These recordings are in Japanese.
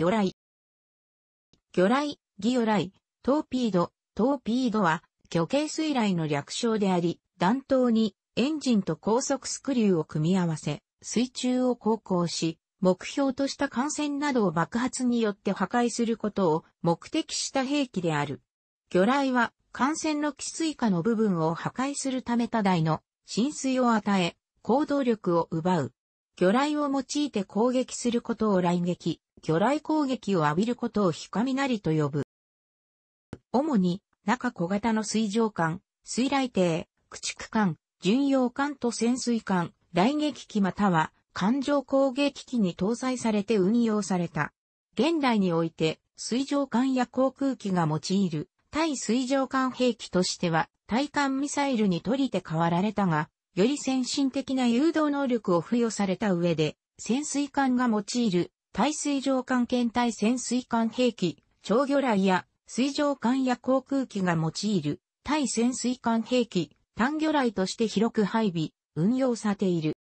魚雷。魚雷、ギ魚雷、トーピード、トーピードは、魚形水雷の略称であり、弾頭にエンジンと高速スクリューを組み合わせ、水中を航行し、目標とした艦船などを爆発によって破壊することを目的した兵器である。魚雷は艦船の汽水下の部分を破壊するため多大の浸水を与え、行動力を奪う。魚雷を用いて攻撃することを雷撃、魚雷攻撃を浴びることを火雷と呼ぶ。主に、中小型の水上艦、水雷艇、駆逐艦、巡洋艦と潜水艦、雷撃機または艦上攻撃機に搭載されて運用された。現代において、水上艦や航空機が用いる対水上艦兵器としては、対艦ミサイルに取りて代わられたが、より先進的な誘導能力を付与された上で、潜水艦が用いる対水上艦検体潜水艦兵器、超魚雷や水上艦や航空機が用いる対潜水艦兵器、単魚雷として広く配備、運用されている。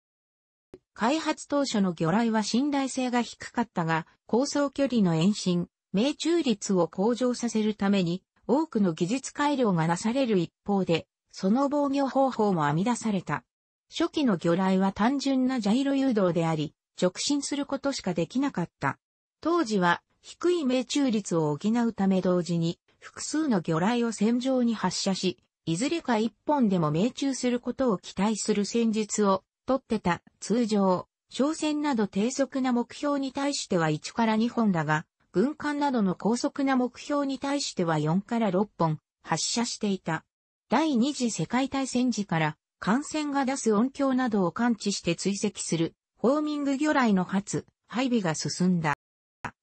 開発当初の魚雷は信頼性が低かったが、高層距離の延伸、命中率を向上させるために、多くの技術改良がなされる一方で、その防御方法も編み出された。初期の魚雷は単純なジャイロ誘導であり、直進することしかできなかった。当時は低い命中率を補うため同時に複数の魚雷を戦場に発射し、いずれか一本でも命中することを期待する戦術をとってた通常、商船など低速な目標に対しては1から2本だが、軍艦などの高速な目標に対しては4から6本発射していた。第二次世界大戦時から艦船が出す音響などを感知して追跡するホーミング魚雷の発、配備が進んだ。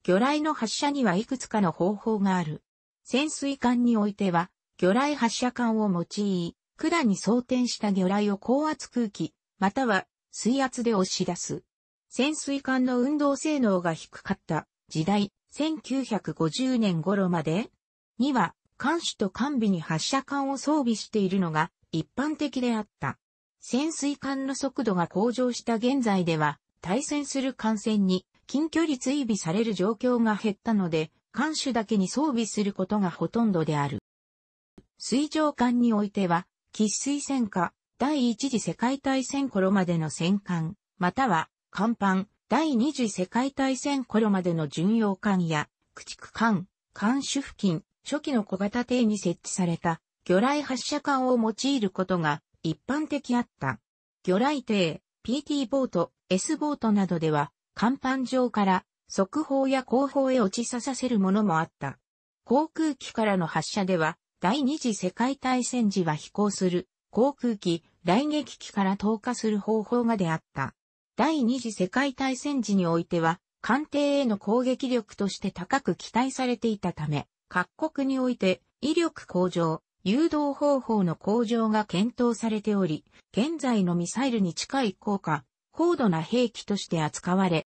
魚雷の発射にはいくつかの方法がある。潜水艦においては、魚雷発射管を用い、管に装填した魚雷を高圧空気、または水圧で押し出す。潜水艦の運動性能が低かった時代、1950年頃までには、艦首と艦尾に発射管を装備しているのが一般的であった。潜水艦の速度が向上した現在では、対戦する艦船に近距離追尾される状況が減ったので、艦首だけに装備することがほとんどである。水上艦においては、喫水戦火、第一次世界大戦頃までの戦艦、または、艦板、第二次世界大戦頃までの巡洋艦や、駆逐艦、艦首付近、初期の小型艇に設置された、魚雷発射艦を用いることが一般的あった。魚雷艇、PT ボート、S ボートなどでは、甲板上から速報や後方へ落ちささせるものもあった。航空機からの発射では、第二次世界大戦時は飛行する航空機、雷撃機から投下する方法がであった。第二次世界大戦時においては、艦艇への攻撃力として高く期待されていたため、各国において威力向上、誘導方法の向上が検討されており、現在のミサイルに近い効果、高度な兵器として扱われ、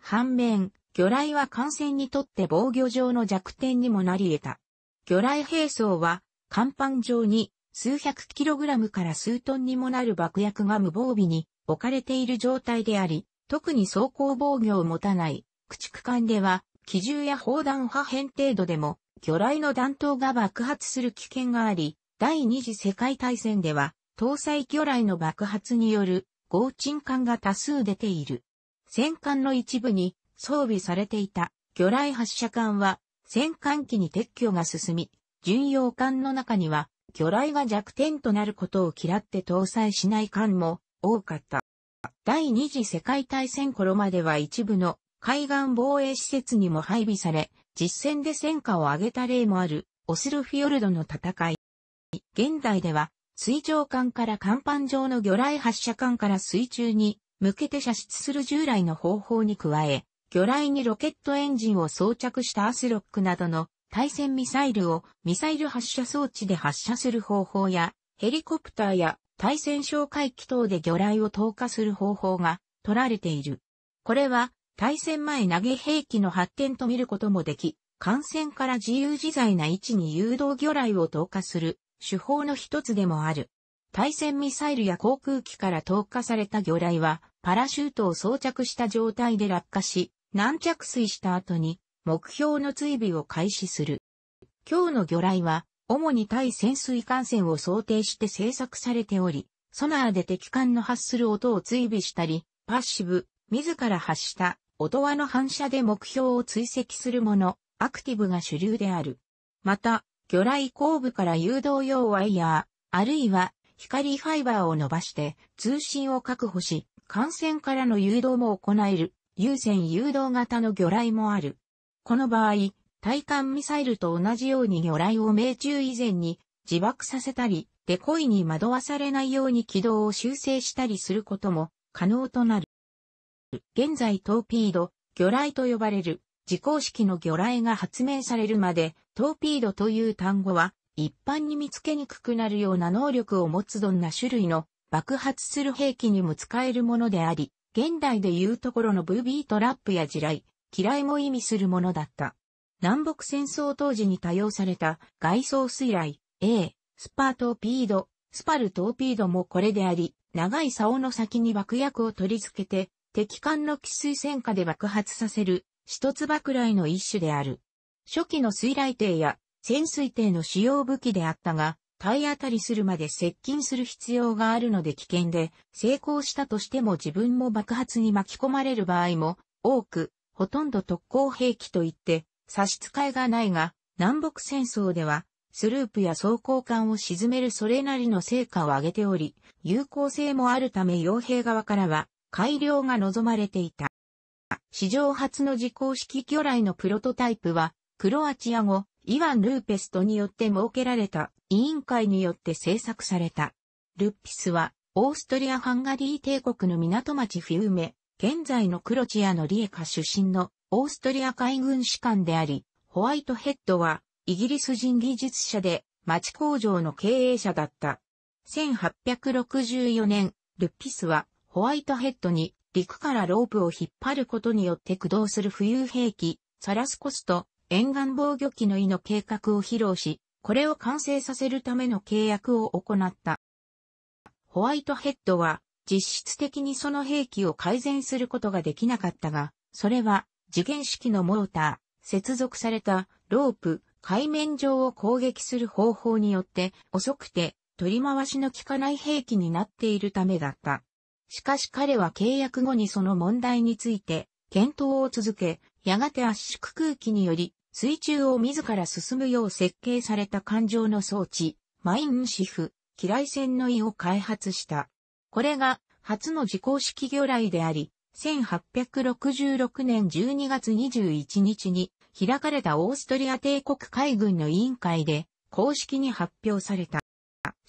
反面、魚雷は艦船にとって防御上の弱点にもなり得た。魚雷兵装は、甲板上に数百キログラムから数トンにもなる爆薬が無防備に置かれている状態であり、特に装甲防御を持たない駆逐艦では機銃や砲弾破片程度でも、魚雷の弾頭が爆発する危険があり、第二次世界大戦では、搭載魚雷の爆発による合沈艦が多数出ている。戦艦の一部に装備されていた魚雷発射艦は戦艦機に撤去が進み、巡洋艦の中には魚雷が弱点となることを嫌って搭載しない艦も多かった。第二次世界大戦頃までは一部の海岸防衛施設にも配備され、実戦で戦果を上げた例もある、オスルフィヨルドの戦い。現代では、水上艦から甲板上の魚雷発射艦から水中に向けて射出する従来の方法に加え、魚雷にロケットエンジンを装着したアスロックなどの対戦ミサイルをミサイル発射装置で発射する方法や、ヘリコプターや対戦哨戒機等で魚雷を投下する方法が取られている。これは対戦前投げ兵器の発展と見ることもでき、感染から自由自在な位置に誘導魚雷を投下する手法の一つでもある。対戦ミサイルや航空機から投下された魚雷は、パラシュートを装着した状態で落下し、軟着水した後に、目標の追尾を開始する。今日の魚雷は、主に対潜水艦船を想定して製作されており、ソナーで敵艦の発する音を追尾したり、パッシブ、自ら発した音羽の反射で目標を追跡するもの、アクティブが主流である。また、魚雷後部から誘導用ワイヤー、あるいは光ファイバーを伸ばして通信を確保し、艦船からの誘導も行える、優先誘導型の魚雷もある。この場合、対艦ミサイルと同じように魚雷を命中以前に自爆させたり、デコイに惑わされないように軌道を修正したりすることも可能となる。現在トーピード、魚雷と呼ばれる、自公式の魚雷が発明されるまで、トーピードという単語は、一般に見つけにくくなるような能力を持つどんな種類の爆発する兵器にも使えるものであり、現代でいうところのブービートラップや地雷、嫌いも意味するものだった。南北戦争当時に多用された外装水雷、A、スパートーピード、スパルトーピードもこれであり、長い竿の先に爆薬を取り付けて、敵艦の汽水戦火で爆発させる、一つ爆雷の一種である。初期の水雷艇や潜水艇の主要武器であったが、体当たりするまで接近する必要があるので危険で、成功したとしても自分も爆発に巻き込まれる場合も多く、ほとんど特攻兵器といって差し支えがないが、南北戦争では、スループや装甲艦を沈めるそれなりの成果を上げており、有効性もあるため傭兵側からは、改良が望まれていた。史上初の自公式魚雷のプロトタイプは、クロアチア語、イワン・ルーペストによって設けられた委員会によって制作された。ルッピスは、オーストリア・ハンガリー帝国の港町フィウメ、現在のクロチアのリエカ出身のオーストリア海軍士官であり、ホワイトヘッドはイギリス人技術者で町工場の経営者だった。1864年、ルッピスはホワイトヘッドに陸からロープを引っ張ることによって駆動する浮遊兵器、サラスコスと沿岸防御機の意の計画を披露し、これを完成させるための契約を行った。ホワイトヘッドは実質的にその兵器を改善することができなかったが、それは次元式のモーター、接続されたロープ、海面上を攻撃する方法によって遅くて取り回しの効かない兵器になっているためだった。しかし彼は契約後にその問題について検討を続け、やがて圧縮空気により水中を自ら進むよう設計された環状の装置、マインシフ、機雷船の意を開発した。これが初の自公式魚雷であり、1866年12月21日に開かれたオーストリア帝国海軍の委員会で公式に発表された。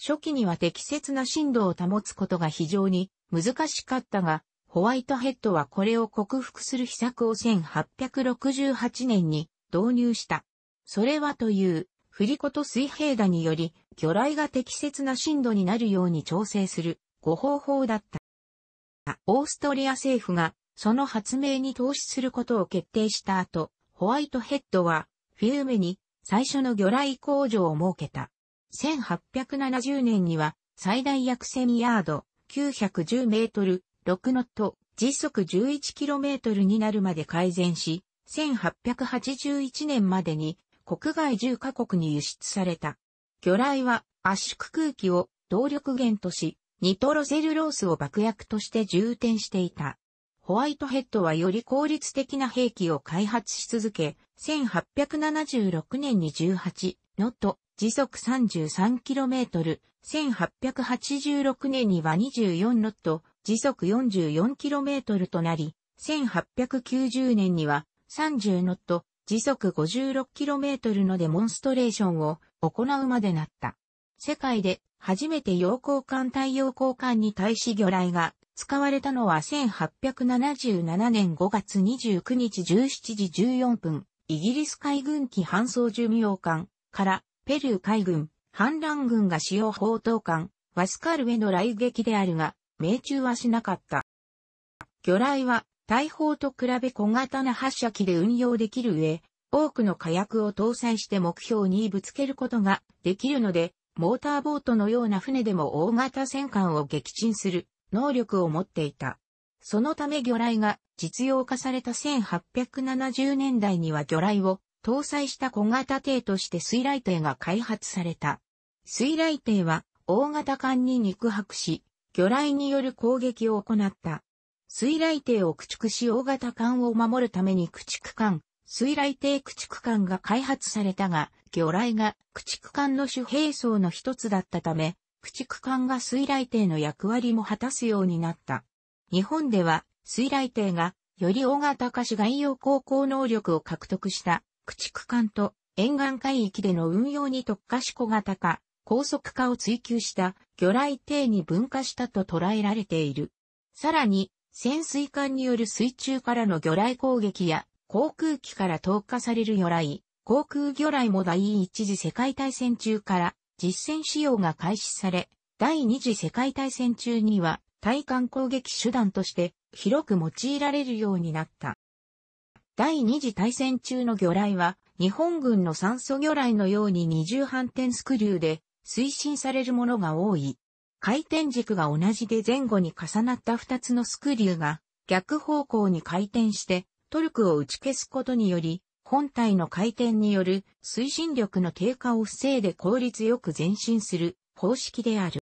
初期には適切な振度を保つことが非常に難しかったが、ホワイトヘッドはこれを克服する秘策を1868年に導入した。それはという、振り子と水平打により、魚雷が適切な振度になるように調整する、ご方法だった。オーストリア政府が、その発明に投資することを決定した後、ホワイトヘッドは、フィウメに、最初の魚雷工場を設けた。1870年には最大約1000ヤード、910メートル、6ノット、時速1 1トルになるまで改善し、1881年までに国外10カ国に輸出された。魚雷は圧縮空気を動力源とし、ニトロセルロースを爆薬として充填していた。ホワイトヘッドはより効率的な兵器を開発し続け、1876年に18ノット、時速 33km、1886年には24ノット、時速 44km となり、1890年には30ノット、時速 56km のデモンストレーションを行うまでなった。世界で初めて陽光艦太陽光艦に対し魚雷が使われたのは1877年5月29日17時14分、イギリス海軍機搬送寿洋艦からペルー海軍、反乱軍が使用砲塔艦、ワスカルへの雷撃であるが、命中はしなかった。魚雷は、大砲と比べ小型な発射機で運用できる上、多くの火薬を搭載して目標にぶつけることができるので、モーターボートのような船でも大型戦艦を撃沈する能力を持っていた。そのため魚雷が実用化された1870年代には魚雷を搭載した小型艇として水雷艇が開発された。水雷艇は大型艦に肉薄し、魚雷による攻撃を行った。水雷艇を駆逐し大型艦を守るために駆逐艦、水雷艇駆逐艦が開発されたが、魚雷が駆逐艦の主兵装の一つだったため、駆逐艦が水雷艇の役割も果たすようになった。日本では水雷艇がより大型化し外洋航行能力を獲得した駆逐艦と沿岸海域での運用に特化し小型化、高速化を追求した魚雷艇に分化したと捉えられている。さらに、潜水艦による水中からの魚雷攻撃や航空機から投下される魚雷、航空魚雷も第一次世界大戦中から実戦使用が開始され、第二次世界大戦中には対艦攻撃手段として広く用いられるようになった。第二次大戦中の魚雷は、日本軍の酸素魚雷のように二重反転スクリューで推進されるものが多い。回転軸が同じで前後に重なった二つのスクリューが逆方向に回転してトルクを打ち消すことにより、本体の回転による推進力の低下を防いで効率よく前進する方式である。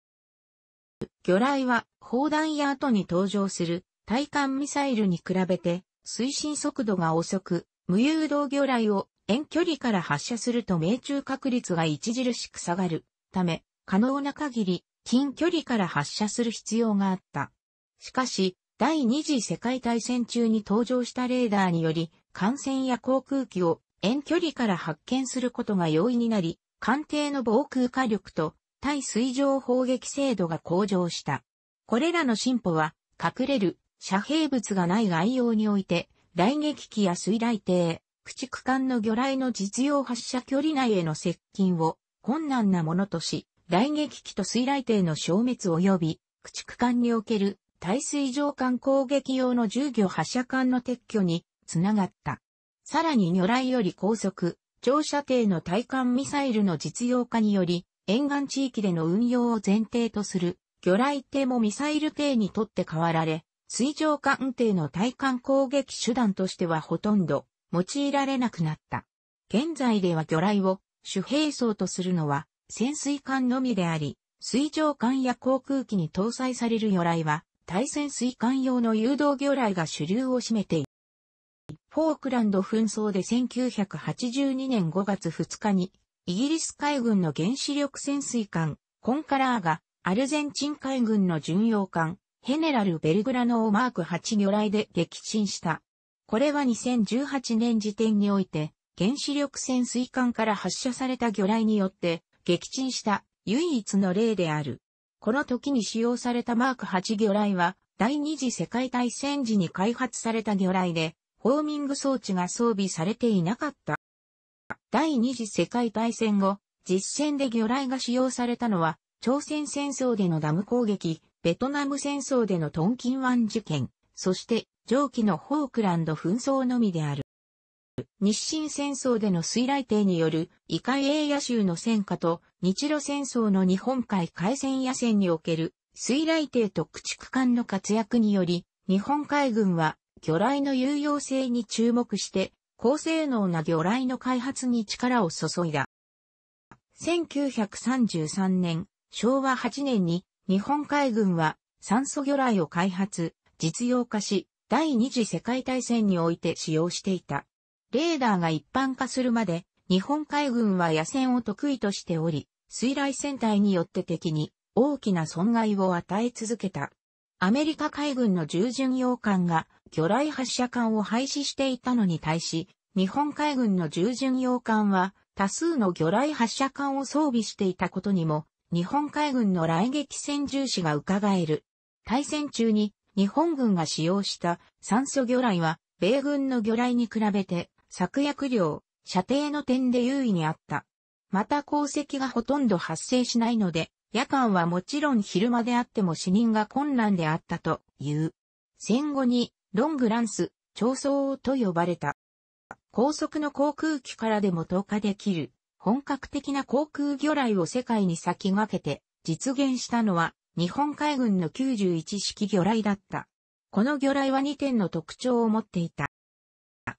魚雷は砲弾や後に登場する対艦ミサイルに比べて推進速度が遅く、無誘導魚雷を遠距離から発射すると命中確率が著しく下がるため、可能な限り近距離から発射する必要があった。しかし、第二次世界大戦中に登場したレーダーにより、艦船や航空機を遠距離から発見することが容易になり、艦艇の防空火力と対水上砲撃精度が向上した。これらの進歩は、隠れる遮蔽物がない概要において、雷撃機や水雷艇、駆逐艦の魚雷の実用発射距離内への接近を困難なものとし、雷撃機と水雷艇の消滅及び、駆逐艦における対水上艦攻撃用の重魚発射艦の撤去につながった。さらに魚雷より高速、長射程の対艦ミサイルの実用化により、沿岸地域での運用を前提とする魚雷艇もミサイル艇にとって代わられ、水上艦艇の対艦攻撃手段としてはほとんど用いられなくなった。現在では魚雷を主兵装とするのは潜水艦のみであり、水上艦や航空機に搭載される魚雷は対潜水艦用の誘導魚雷が主流を占めている。フォークランド紛争で1982年5月2日にイギリス海軍の原子力潜水艦コンカラーがアルゼンチン海軍の巡洋艦ヘネラル・ベルグラノをマーク8魚雷で撃沈した。これは2018年時点において、原子力潜水艦から発射された魚雷によって撃沈した唯一の例である。この時に使用されたマーク8魚雷は、第二次世界大戦時に開発された魚雷で、ホーミング装置が装備されていなかった。第二次世界大戦後、実戦で魚雷が使用されたのは、朝鮮戦争でのダム攻撃、ベトナム戦争でのトンキン湾事件、そして上記のホークランド紛争のみである。日清戦争での水雷艇による異界イ野州の戦火と日露戦争の日本海海戦野戦における水雷艇と駆逐艦の活躍により、日本海軍は魚雷の有用性に注目して高性能な魚雷の開発に力を注いだ。1933年、昭和8年に日本海軍は酸素魚雷を開発、実用化し、第二次世界大戦において使用していた。レーダーが一般化するまで、日本海軍は野戦を得意としており、水雷戦隊によって敵に大きな損害を与え続けた。アメリカ海軍の従巡洋艦が魚雷発射艦を廃止していたのに対し、日本海軍の従巡洋艦は多数の魚雷発射艦を装備していたことにも日本海軍の来撃戦重視が伺える。対戦中に日本軍が使用した酸素魚雷は、米軍の魚雷に比べて、作薬量、射程の点で優位にあった。また鉱石がほとんど発生しないので、夜間はもちろん昼間であっても死人が困難であったという。戦後にロングランス、長槍と呼ばれた。高速の航空機からでも投下できる本格的な航空魚雷を世界に先駆けて実現したのは日本海軍の91式魚雷だった。この魚雷は2点の特徴を持っていた。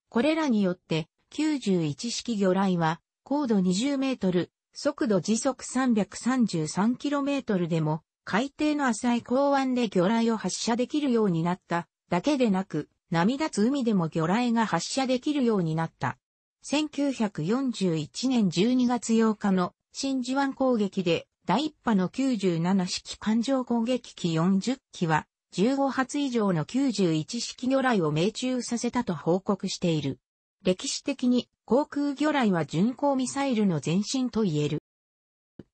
これらによって91式魚雷は高度20メートル、速度時速333キロメートルでも海底の浅い港湾で魚雷を発射できるようになっただけでなく、波立つ海でも魚雷が発射できるようになった。1941年12月8日の真珠湾攻撃で第1波の97式艦上攻撃機40機は15発以上の91式魚雷を命中させたと報告している。歴史的に航空魚雷は巡航ミサイルの前身と言える。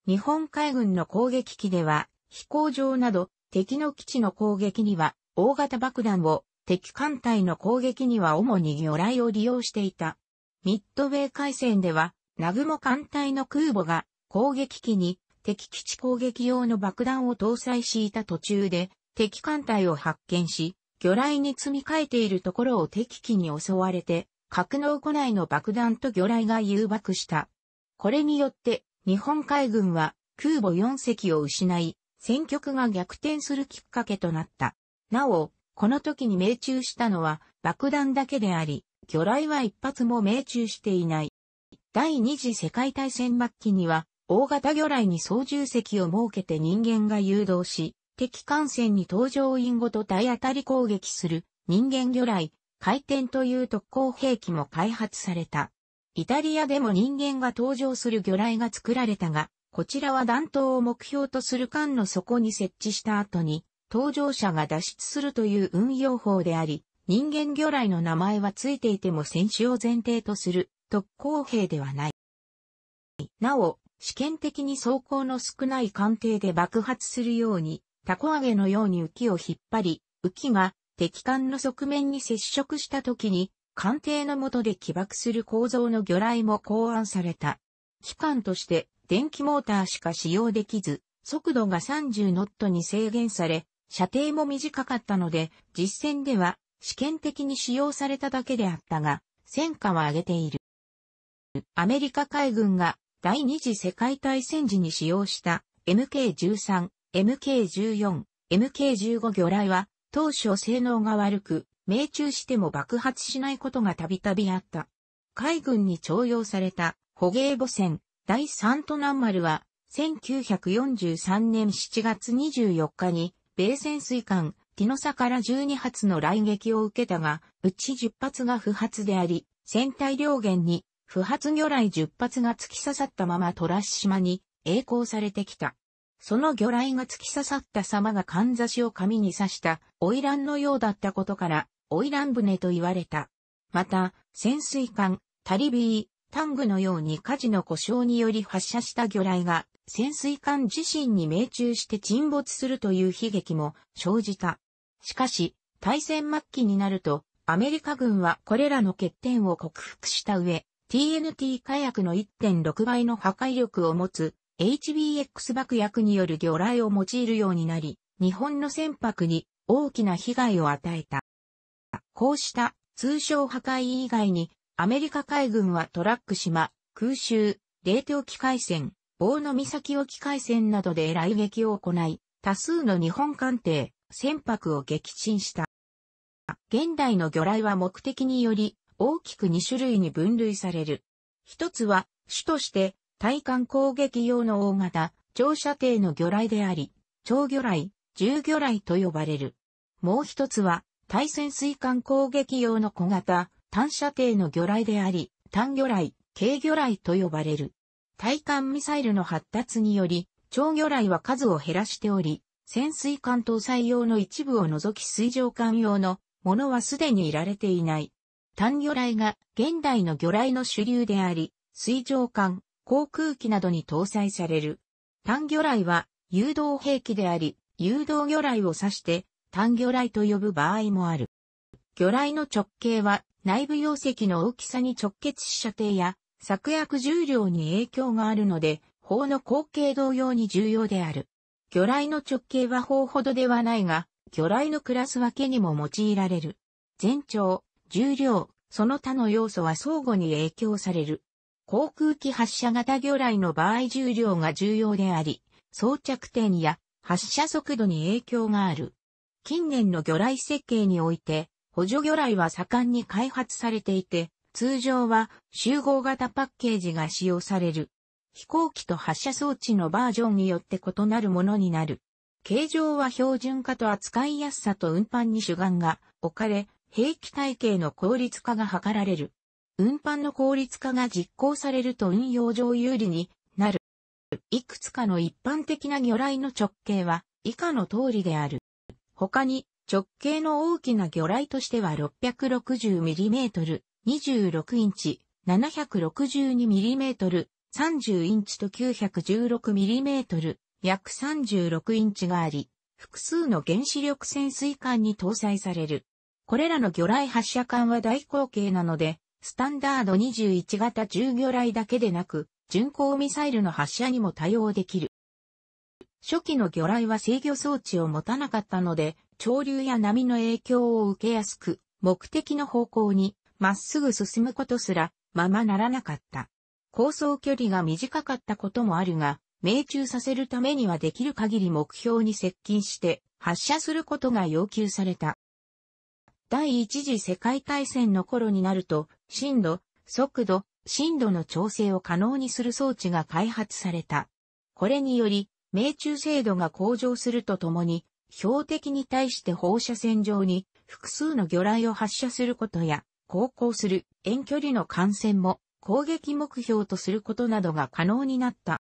日本海軍の攻撃機では飛行場など敵の基地の攻撃には大型爆弾を敵艦隊の攻撃には主に魚雷を利用していた。ミッドウェー海戦では、南雲艦隊の空母が攻撃機に敵基地攻撃用の爆弾を搭載していた途中で敵艦隊を発見し、魚雷に積み替えているところを敵機に襲われて、格納庫内の爆弾と魚雷が誘爆した。これによって日本海軍は空母4隻を失い、戦局が逆転するきっかけとなった。なお、この時に命中したのは爆弾だけであり、魚雷は一発も命中していない。第二次世界大戦末期には、大型魚雷に操縦席を設けて人間が誘導し、敵艦船に搭乗員ごと体当たり攻撃する人間魚雷、回転という特攻兵器も開発された。イタリアでも人間が登場する魚雷が作られたが、こちらは弾頭を目標とする艦の底に設置した後に、搭乗者が脱出するという運用法であり、人間魚雷の名前はついていても選手を前提とする特攻兵ではない。なお、試験的に走行の少ない艦艇で爆発するように、タコ揚げのように浮きを引っ張り、浮きが敵艦の側面に接触した時に、艦艇の下で起爆する構造の魚雷も考案された。機関として電気モーターしか使用できず、速度が30ノットに制限され、射程も短かったので、実戦では試験的に使用されただけであったが、戦果は上げている。アメリカ海軍が第二次世界大戦時に使用した MK13、MK14、MK15 魚雷は当初性能が悪く、命中しても爆発しないことがたびたびあった。海軍に徴用された捕鯨母船第3都南丸は1943年7月24日に米潜水艦、ティノサから12発の雷撃を受けたが、うち10発が不発であり、船体両舷に不発魚雷10発が突き刺さったままトラッシュ島に栄光されてきた。その魚雷が突き刺さった様がかんざしを紙に刺したランのようだったことから、ラン船と言われた。また、潜水艦、タリビー、タングのように火事の故障により発射した魚雷が、潜水艦自身に命中して沈没するという悲劇も生じた。しかし、大戦末期になると、アメリカ軍はこれらの欠点を克服した上、TNT 火薬の1.6倍の破壊力を持つ HBX 爆薬による魚雷を用いるようになり、日本の船舶に大きな被害を与えた。こうした通称破壊以外に、アメリカ海軍はトラック島、空襲、冷凍機械船、大野岬沖海戦などで雷撃を行い、多数の日本艦艇、船舶を撃沈した。現代の魚雷は目的により大きく2種類に分類される。一つは主として対艦攻撃用の大型、長射程の魚雷であり、長魚雷、重魚雷と呼ばれる。もう一つは対潜水艦攻撃用の小型、短射程の魚雷であり、単魚雷、軽魚雷と呼ばれる。対艦ミサイルの発達により、超魚雷は数を減らしており、潜水艦搭載用の一部を除き水上艦用のものはすでにいられていない。単魚雷が現代の魚雷の主流であり、水上艦、航空機などに搭載される。単魚雷は誘導兵器であり、誘導魚雷を指して単魚雷と呼ぶ場合もある。魚雷の直径は内部容積の大きさに直結し射程や作薬重量に影響があるので、法の口径同様に重要である。魚雷の直径は法ほどではないが、魚雷のクラス分けにも用いられる。全長、重量、その他の要素は相互に影響される。航空機発射型魚雷の場合重量が重要であり、装着点や発射速度に影響がある。近年の魚雷設計において、補助魚雷は盛んに開発されていて、通常は集合型パッケージが使用される。飛行機と発射装置のバージョンによって異なるものになる。形状は標準化と扱いやすさと運搬に主眼が置かれ、兵器体系の効率化が図られる。運搬の効率化が実行されると運用上有利になる。いくつかの一般的な魚雷の直径は以下の通りである。他に直径の大きな魚雷としては 660mm、26インチ、762mm、30インチと 916mm、約36インチがあり、複数の原子力潜水艦に搭載される。これらの魚雷発射艦は大口径なので、スタンダード21型10魚雷だけでなく、巡航ミサイルの発射にも対応できる。初期の魚雷は制御装置を持たなかったので、潮流や波の影響を受けやすく、目的の方向にまっすぐ進むことすら、ままならなかった。構想距離が短かったこともあるが、命中させるためにはできる限り目標に接近して発射することが要求された。第一次世界大戦の頃になると、震度、速度、震度の調整を可能にする装置が開発された。これにより、命中精度が向上するとともに、標的に対して放射線上に複数の魚雷を発射することや、航行する遠距離の艦船も攻撃目標とすることなどが可能になった。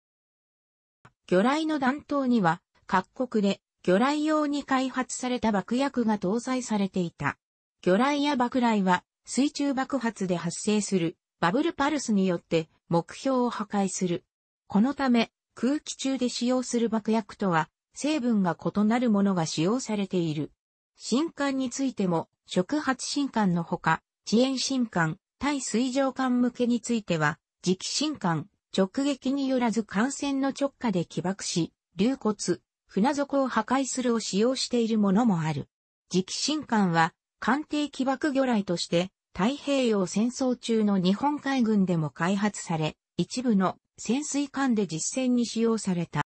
魚雷の弾頭には各国で魚雷用に開発された爆薬が搭載されていた。魚雷や爆雷は水中爆発で発生するバブルパルスによって目標を破壊する。このため空気中で使用する爆薬とは成分が異なるものが使用されている。新艦についても触発新艦のほか遅延新艦、対水上艦向けについては、磁気新艦、直撃によらず艦船の直下で起爆し、流骨、船底を破壊するを使用しているものもある。磁気新艦は、艦艇起爆魚雷として、太平洋戦争中の日本海軍でも開発され、一部の潜水艦で実戦に使用された。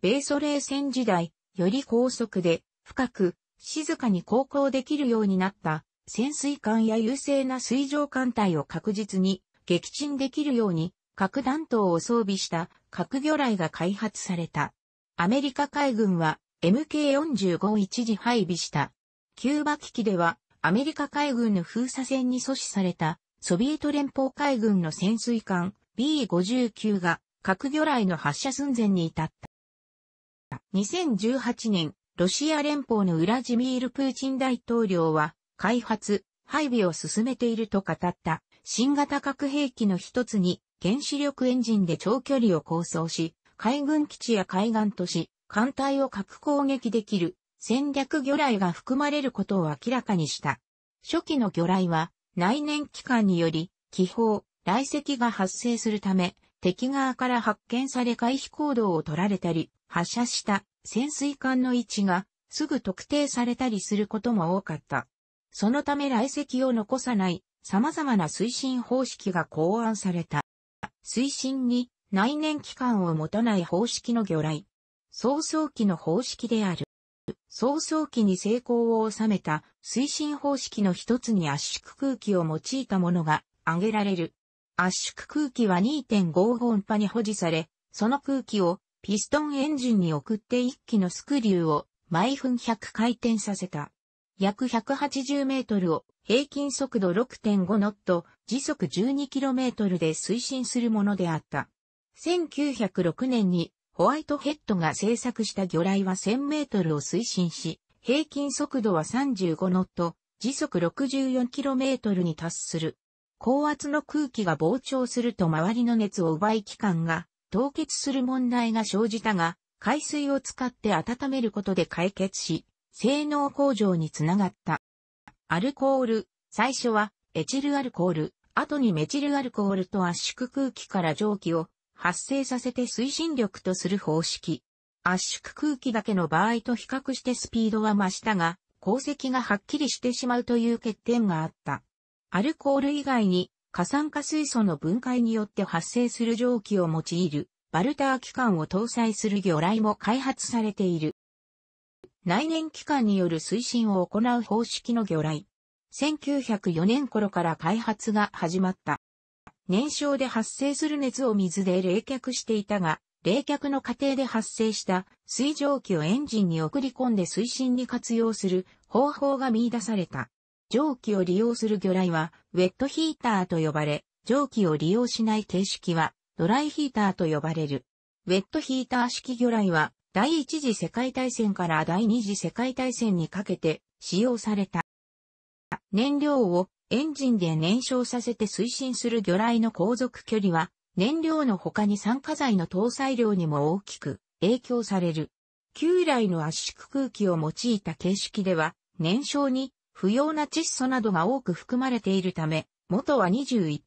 米ソ冷戦時代、より高速で、深く、静かに航行できるようになった潜水艦や優勢な水上艦隊を確実に撃沈できるように核弾頭を装備した核魚雷が開発された。アメリカ海軍は MK45 を一時配備した。キューバ危機ではアメリカ海軍の封鎖船に阻止されたソビエト連邦海軍の潜水艦 B59 が核魚雷の発射寸前に至った。2018年、ロシア連邦のウラジミール・プーチン大統領は開発、配備を進めていると語った新型核兵器の一つに原子力エンジンで長距離を構想し、海軍基地や海岸都市、艦隊を核攻撃できる戦略魚雷が含まれることを明らかにした。初期の魚雷は内燃機関により気泡、雷石が発生するため敵側から発見され回避行動を取られたり、発射した潜水艦の位置がすぐ特定されたりすることも多かった。そのため来石を残さない様々な推進方式が考案された。推進に内燃機関を持たない方式の魚雷。早々機の方式である。早々機に成功を収めた推進方式の一つに圧縮空気を用いたものが挙げられる。圧縮空気は2.55音波に保持され、その空気をピストンエンジンに送って一機のスクリューを毎分100回転させた。約180メートルを平均速度6.5ノット、時速1 2トルで推進するものであった。1906年にホワイトヘッドが製作した魚雷は1000メートルを推進し、平均速度は35ノット、時速6 4トルに達する。高圧の空気が膨張すると周りの熱を奪い期間が凍結する問題が生じたが、海水を使って温めることで解決し、性能向上につながった。アルコール、最初はエチルアルコール、後にメチルアルコールと圧縮空気から蒸気を発生させて推進力とする方式。圧縮空気だけの場合と比較してスピードは増したが、鉱石がはっきりしてしまうという欠点があった。アルコール以外に、過酸化水素の分解によって発生する蒸気を用いる、バルター機関を搭載する魚雷も開発されている。内燃機関による推進を行う方式の魚雷。1904年頃から開発が始まった。燃焼で発生する熱を水で冷却していたが、冷却の過程で発生した水蒸気をエンジンに送り込んで推進に活用する方法が見出された。蒸気を利用する魚雷は、ウェットヒーターと呼ばれ、蒸気を利用しない形式は、ドライヒーターと呼ばれる。ウェットヒーター式魚雷は、第一次世界大戦から第二次世界大戦にかけて使用された。燃料をエンジンで燃焼させて推進する魚雷の航続距離は燃料の他に酸化剤の搭載量にも大きく影響される。旧来の圧縮空気を用いた形式では燃焼に不要な窒素などが多く含まれているため、元は21%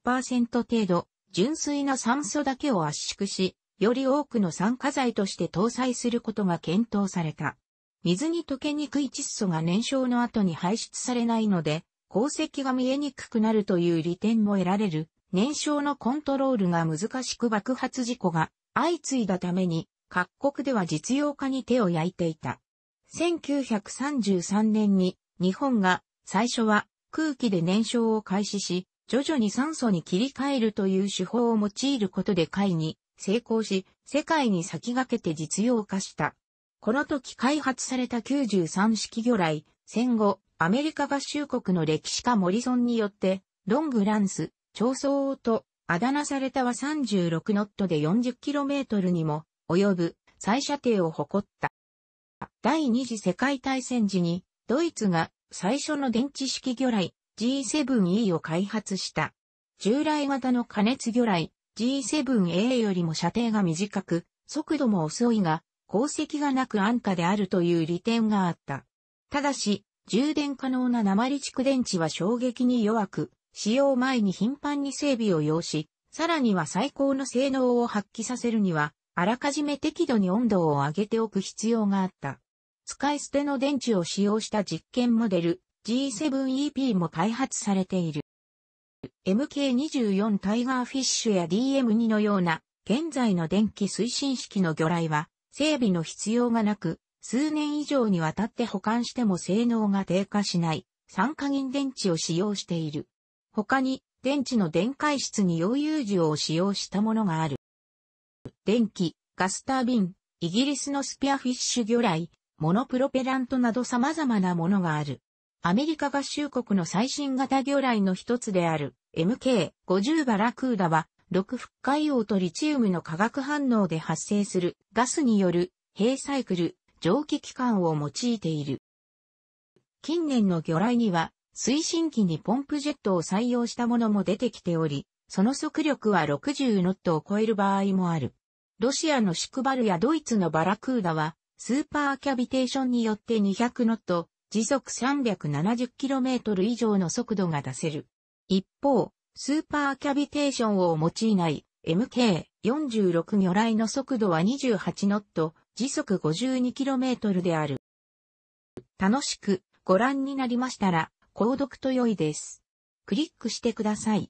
程度、純粋な酸素だけを圧縮し、より多くの酸化剤として搭載することが検討された。水に溶けにくい窒素が燃焼の後に排出されないので、鉱石が見えにくくなるという利点も得られる、燃焼のコントロールが難しく爆発事故が相次いだために、各国では実用化に手を焼いていた。1933年に日本が最初は空気で燃焼を開始し、徐々に酸素に切り替えるという手法を用いることで会に成功し、世界に先駆けて実用化した。この時開発された93式魚雷、戦後、アメリカ合衆国の歴史家モリソンによって、ロングランス、長王と、あだ名されたは36ノットで 40km にも及ぶ最射程を誇った。第二次世界大戦時にドイツが最初の電池式魚雷 G7E を開発した。従来型の加熱魚雷 G7A よりも射程が短く、速度も遅いが、功績がなく安価であるという利点があった。ただし、充電可能な鉛蓄電池は衝撃に弱く、使用前に頻繁に整備を要し、さらには最高の性能を発揮させるには、あらかじめ適度に温度を上げておく必要があった。使い捨ての電池を使用した実験モデル G7EP も開発されている。MK24 タイガーフィッシュや DM2 のような現在の電気推進式の魚雷は整備の必要がなく、数年以上にわたって保管しても性能が低下しない酸化銀電池を使用している。他に電池の電解質に溶融樹を使用したものがある。電気、ガスタービン、イギリスのスピアフィッシュ魚雷、モノプロペラントなど様々なものがある。アメリカ合衆国の最新型魚雷の一つである MK50 バラクーダは、6フッカとリチウムの化学反応で発生するガスによる閉サイクル、蒸気機関を用いている。近年の魚雷には、推進機にポンプジェットを採用したものも出てきており、その速力は60ノットを超える場合もある。ロシアのシクバルやドイツのバラクーダは、スーパーキャビテーションによって200ノット、時速 370km 以上の速度が出せる。一方、スーパーキャビテーションを用いない MK46 魚雷の速度は28ノット、時速 52km である。楽しくご覧になりましたら、購読と良いです。クリックしてください。